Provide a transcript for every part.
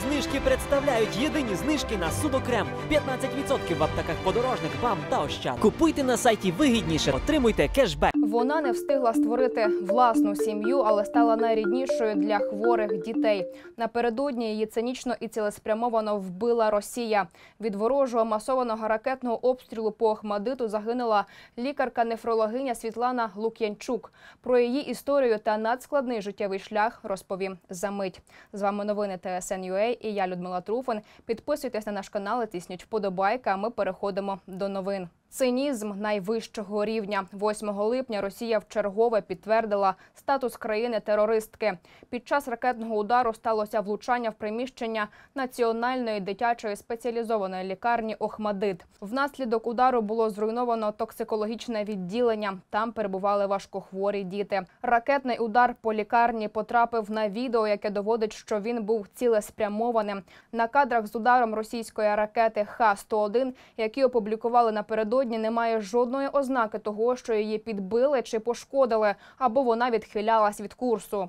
знижки представляють єдині знижки на судокрем. 15% в аптеках подорожних вам та ощад. Купуйте на сайті вигідніше, отримуйте кешбек. Вона не встигла створити власну сім'ю, але стала найріднішою для хворих дітей. Напередодні її цинічно і цілеспрямовано вбила Росія. Від ворожого масованого ракетного обстрілу по Охмадиту загинула лікарка-нефрологиня Світлана Лук'янчук. Про її історію та надскладний життєвий шлях розповім за мить. З вами новини ТСНЮА і я Людмила Труфан. Підписуйтесь на наш канал, і тисніть вподобайка. Ми переходимо до новин. Цинізм найвищого рівня. 8 липня Росія вчергове підтвердила статус країни-терористки. Під час ракетного удару сталося влучання в приміщення національної дитячої спеціалізованої лікарні Охмадит. Внаслідок удару було зруйновано токсикологічне відділення. Там перебували важкохворі діти. Ракетний удар по лікарні потрапив на відео, яке доводить, що він був цілеспрямованим. На кадрах з ударом російської ракети Х-101, які опублікували напередодні сьогодні немає жодної ознаки того, що її підбили чи пошкодили, або вона відхилялась від курсу.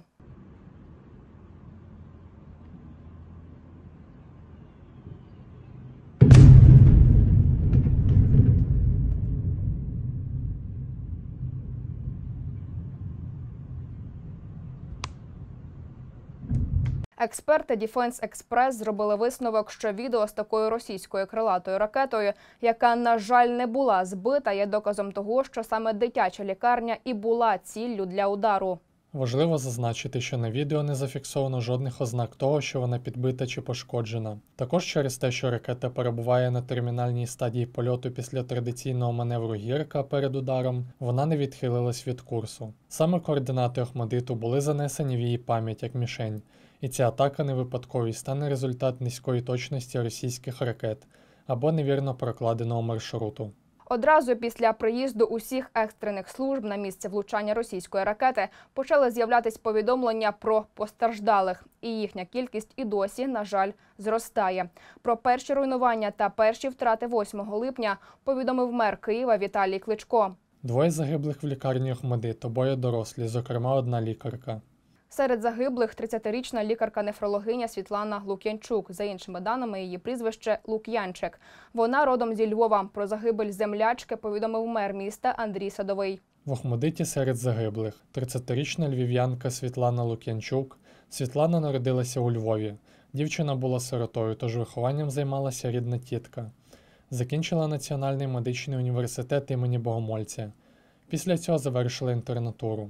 Експерти Defense Express зробили висновок, що відео з такою російською крилатою ракетою, яка, на жаль, не була збита, є доказом того, що саме дитяча лікарня і була ціллю для удару. Важливо зазначити, що на відео не зафіксовано жодних ознак того, що вона підбита чи пошкоджена. Також через те, що ракета перебуває на термінальній стадії польоту після традиційного маневру гірка перед ударом, вона не відхилилась від курсу. Саме координати Охмадиту були занесені в її пам'ять як мішень і ця атака не випадковість стане результат низької точності російських ракет або невірно прокладеного маршруту. Одразу після приїзду усіх екстрених служб на місце влучання російської ракети почали з'являтись повідомлення про постраждалих, і їхня кількість і досі, на жаль, зростає. Про перші руйнування та перші втрати 8 липня повідомив мер Києва Віталій Кличко. Двоє загиблих в лікарні Охмадит, обоє дорослі, зокрема одна лікарка. Серед загиблих 30-річна лікарка-нефрологиня Світлана Лук'янчук. За іншими даними, її прізвище Лук'янчик. Вона родом зі Львова. Про загибель землячки повідомив мер міста Андрій Садовий. В Охмадиті серед загиблих 30-річна львів'янка Світлана Лук'янчук. Світлана народилася у Львові. Дівчина була сиротою, тож вихованням займалася рідна тітка. Закінчила Національний медичний університет імені Богомольця. Після цього завершила інтернатуру.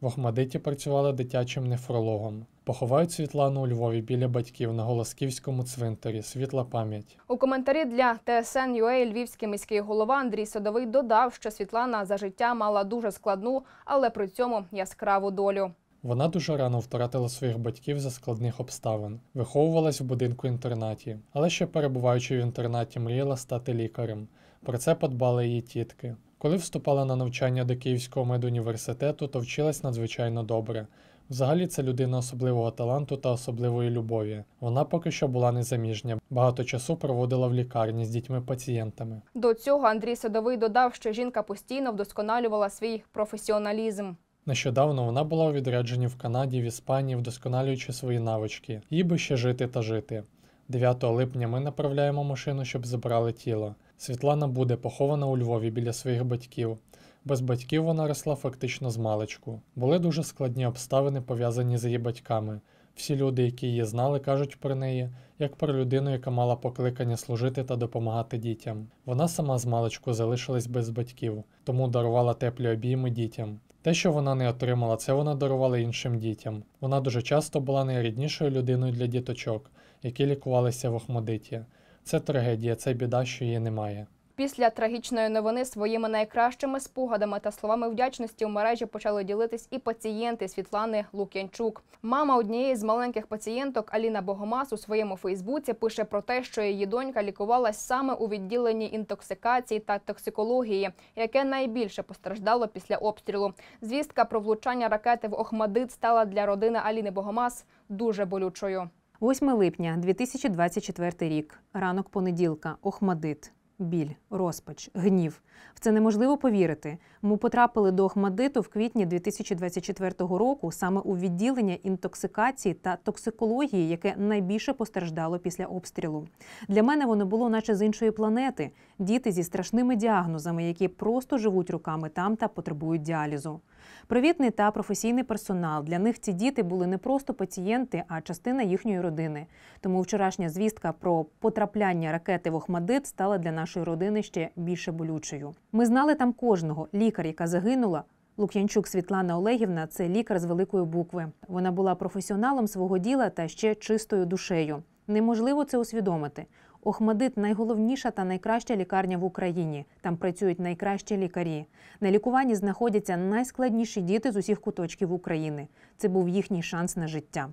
В Охмадиті працювала дитячим нефрологом. Поховають Світлану у Львові біля батьків на Голосківському цвинтарі. Світла пам'ять у коментарі для ТСН UA Львівський міський голова Андрій Садовий додав, що Світлана за життя мала дуже складну, але при цьому яскраву долю. Вона дуже рано втратила своїх батьків за складних обставин, виховувалась в будинку інтернаті, але ще перебуваючи в інтернаті, мріяла стати лікарем. Про це подбали її тітки. Коли вступала на навчання до Київського медуніверситету, то вчилась надзвичайно добре. Взагалі, це людина особливого таланту та особливої любові. Вона поки що була незаміжня. Багато часу проводила в лікарні з дітьми-пацієнтами. До цього Андрій Садовий додав, що жінка постійно вдосконалювала свій професіоналізм. Нещодавно вона була у відрядженні в Канаді, в Іспанії, вдосконалюючи свої навички, їй би ще жити та жити. 9 липня ми направляємо машину, щоб забрали тіло. Світлана буде похована у Львові біля своїх батьків. Без батьків вона росла фактично з маличку. Були дуже складні обставини, пов'язані з її батьками. Всі люди, які її знали, кажуть про неї, як про людину, яка мала покликання служити та допомагати дітям. Вона сама з маличку залишилась без батьків, тому дарувала теплі обійми дітям. Те, що вона не отримала, це вона дарувала іншим дітям. Вона дуже часто була найріднішою людиною для діточок, які лікувалися в Охмодиті. Це трагедія, це біда, що її немає. Після трагічної новини своїми найкращими спогадами та словами вдячності у мережі почали ділитись і пацієнти Світлани Лук'янчук. Мама однієї з маленьких пацієнток Аліна Богомас у своєму Фейсбуці пише про те, що її донька лікувалась саме у відділенні інтоксикації та токсикології, яке найбільше постраждало після обстрілу. Звістка про влучання ракети в Охмадит стала для родини Аліни Богомас дуже болючою. 8 липня 2024 рік. Ранок понеділка, Охмадит. Біль, розпач, гнів. В це неможливо повірити. Ми потрапили до Охмадиту в квітні 2024 року саме у відділення інтоксикації та токсикології, яке найбільше постраждало після обстрілу. Для мене воно було, наче з іншої планети, діти зі страшними діагнозами, які просто живуть руками там та потребують діалізу. Привітний та професійний персонал. Для них ці діти були не просто пацієнти, а частина їхньої родини. Тому вчорашня звістка про потрапляння ракети в Охмадит стала для нашої родини ще більше болючою. Ми знали там кожного лікар, яка загинула. Лук'янчук Світлана Олегівна це лікар з великої букви. Вона була професіоналом свого діла та ще чистою душею. Неможливо це усвідомити, Охмадит найголовніша та найкраща лікарня в Україні. Там працюють найкращі лікарі. На лікуванні знаходяться найскладніші діти з усіх куточків України. Це був їхній шанс на життя.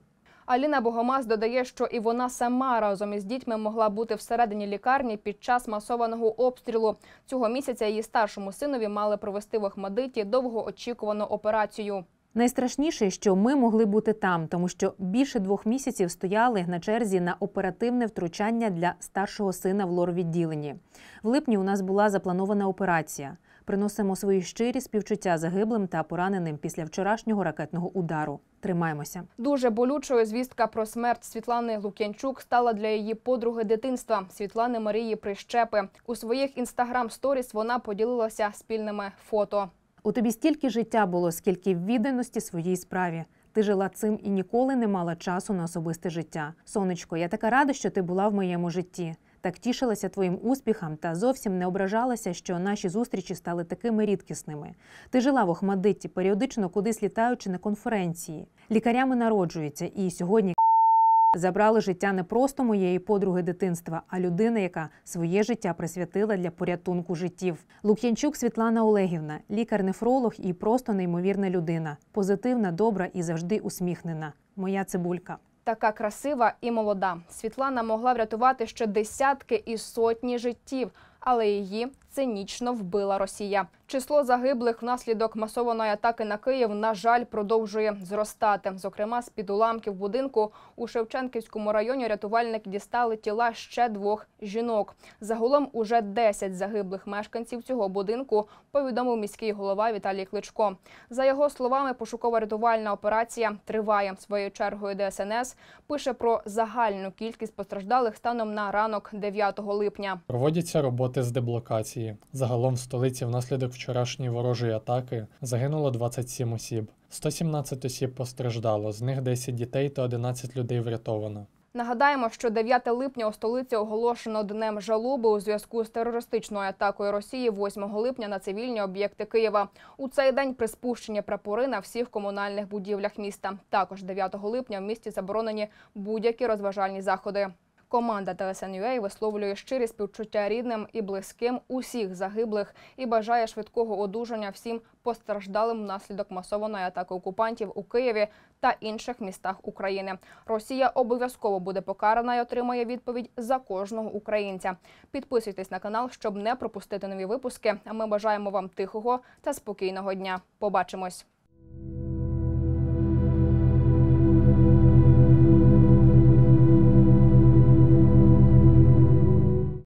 Аліна Богомаз додає, що і вона сама разом із дітьми могла бути всередині лікарні під час масованого обстрілу. Цього місяця її старшому синові мали провести в Охмадиті довгоочікувану операцію. Найстрашніше, що ми могли бути там, тому що більше двох місяців стояли на черзі на оперативне втручання для старшого сина в лор-відділенні. В липні у нас була запланована операція. Приносимо свої щирі співчуття загиблим та пораненим після вчорашнього ракетного удару. Тримаємося. Дуже болючою звістка про смерть Світлани Лук'янчук стала для її подруги дитинства Світлани Марії Прищепи. У своїх інстаграм сторіс вона поділилася спільними фото. У тобі стільки життя було, скільки відданості своїй справі. Ти жила цим і ніколи не мала часу на особисте життя. Сонечко, я така рада, що ти була в моєму житті. Так тішилася твоїм успіхам та зовсім не ображалася, що наші зустрічі стали такими рідкісними. Ти жила в Охмадиті, періодично кудись літаючи на конференції. Лікарями народжуються, і сьогодні Забрали життя не просто моєї подруги дитинства, а людини, яка своє життя присвятила для порятунку життів. Лук'янчук Світлана Олегівна, лікар-нефролог і просто неймовірна людина, позитивна, добра і завжди усміхнена. Моя цибулька. Така красива і молода. Світлана могла врятувати ще десятки і сотні життів, але її цинічно вбила Росія. Число загиблих внаслідок масованої атаки на Київ на жаль продовжує зростати. Зокрема, з під уламків будинку у Шевченківському районі рятувальники дістали тіла ще двох жінок. Загалом уже 10 загиблих мешканців цього будинку. Повідомив міський голова Віталій Кличко. За його словами, пошуково-рятувальна операція триває. Своєю чергою ДСНС пише про загальну кількість постраждалих станом на ранок 9 липня. Проводяться роботи з деблокації. Росії. Загалом в столиці внаслідок вчорашньої ворожої атаки загинуло 27 осіб. 117 осіб постраждало, з них 10 дітей та 11 людей врятовано. Нагадаємо, що 9 липня у столиці оголошено днем жалоби у зв'язку з терористичною атакою Росії 8 липня на цивільні об'єкти Києва. У цей день приспущення прапори на всіх комунальних будівлях міста. Також 9 липня в місті заборонені будь-які розважальні заходи. Команда ТСНЮА висловлює щирі співчуття рідним і близьким усіх загиблих і бажає швидкого одужання всім постраждалим внаслідок масованої атаки окупантів у Києві та інших містах України. Росія обов'язково буде покарана і отримає відповідь за кожного українця. Підписуйтесь на канал, щоб не пропустити нові випуски. ми бажаємо вам тихого та спокійного дня. Побачимось.